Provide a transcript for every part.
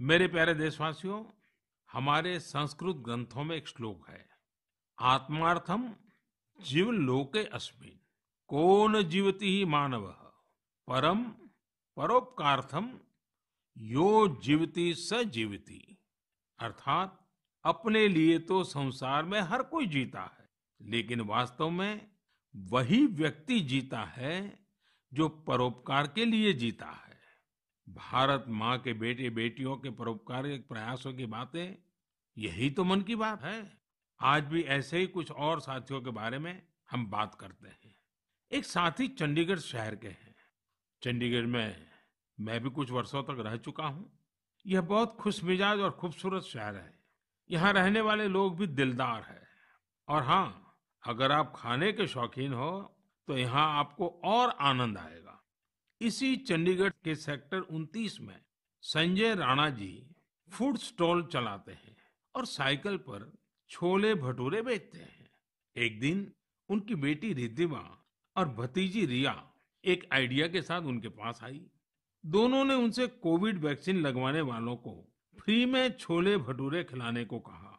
मेरे प्यारे देशवासियों हमारे संस्कृत ग्रंथों में एक श्लोक है आत्मार्थम जीव लोके अस्मिन कौन जीवती ही मानव परम परोपकार्थम यो जीवती स जीवती अर्थात अपने लिए तो संसार में हर कोई जीता है लेकिन वास्तव में वही व्यक्ति जीता है जो परोपकार के लिए जीता है भारत माँ के बेटे बेटियों के परोपकारिक प्रयासों की बातें यही तो मन की बात है आज भी ऐसे ही कुछ और साथियों के बारे में हम बात करते हैं एक साथी चंडीगढ़ शहर के हैं चंडीगढ़ में मैं भी कुछ वर्षों तक रह चुका हूँ यह बहुत खुश मिजाज और खूबसूरत शहर है यहाँ रहने वाले लोग भी दिलदार है और हाँ अगर आप खाने के शौकीन हो तो यहाँ आपको और आनंद आएगा इसी चंडीगढ़ के सेक्टर 29 में संजय राणा जी फूड स्टॉल चलाते हैं और साइकिल पर छोले भटूरे बेचते हैं एक दिन उनकी बेटी रिद्धिमा और भतीजी रिया एक आइडिया के साथ उनके पास आई दोनों ने उनसे कोविड वैक्सीन लगवाने वालों को फ्री में छोले भटूरे खिलाने को कहा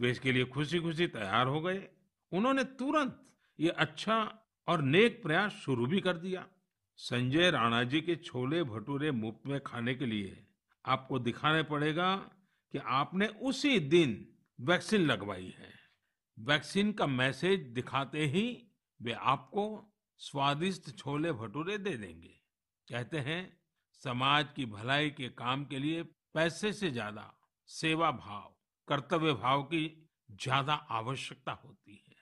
वे इसके लिए खुशी खुशी तैयार हो गए उन्होंने तुरंत ये अच्छा और नेक प्रयास शुरू भी कर दिया संजय राणा जी के छोले भटूरे मुफ्त में खाने के लिए आपको दिखाने पड़ेगा कि आपने उसी दिन वैक्सीन लगवाई है वैक्सीन का मैसेज दिखाते ही वे आपको स्वादिष्ट छोले भटूरे दे देंगे कहते हैं समाज की भलाई के काम के लिए पैसे से ज्यादा सेवा भाव कर्तव्य भाव की ज्यादा आवश्यकता होती है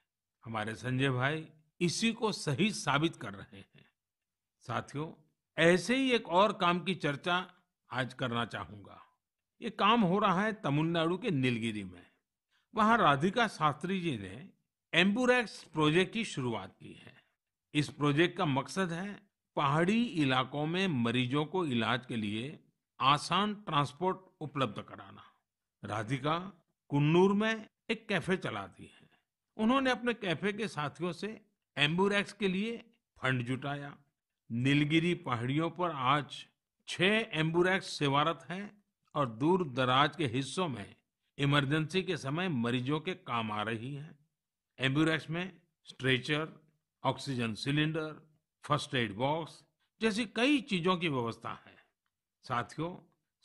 हमारे संजय भाई इसी को सही साबित कर रहे हैं साथियों ऐसे ही एक और काम की चर्चा आज करना चाहूंगा ये काम हो रहा है तमिलनाडु के नीलगिरी में वहां राधिका शास्त्री जी ने एम्बुरैक्स प्रोजेक्ट की शुरुआत की है इस प्रोजेक्ट का मकसद है पहाड़ी इलाकों में मरीजों को इलाज के लिए आसान ट्रांसपोर्ट उपलब्ध कराना राधिका कुन्नूर में एक कैफे चलाती है उन्होंने अपने कैफे के साथियों से एम्बुरैक्स के लिए फंड जुटाया नीलगिरी पहाड़ियों पर आज छह एम्बुरेक्स सेवारत हैं और दूर दराज के हिस्सों में इमरजेंसी के समय मरीजों के काम आ रही हैं एम्बुरेक्स में stretcher oxygen cylinder first aid box जैसी कई चीजों की व्यवस्था है साथियों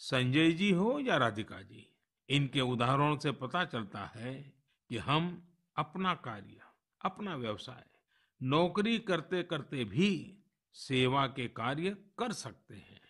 संजय जी हो या राधिका जी इनके उदाहरणों से पता चलता है कि हम अपना कार्य अपना व्यवसाय नौकरी करते करते भी सेवा के कार्य कर सकते हैं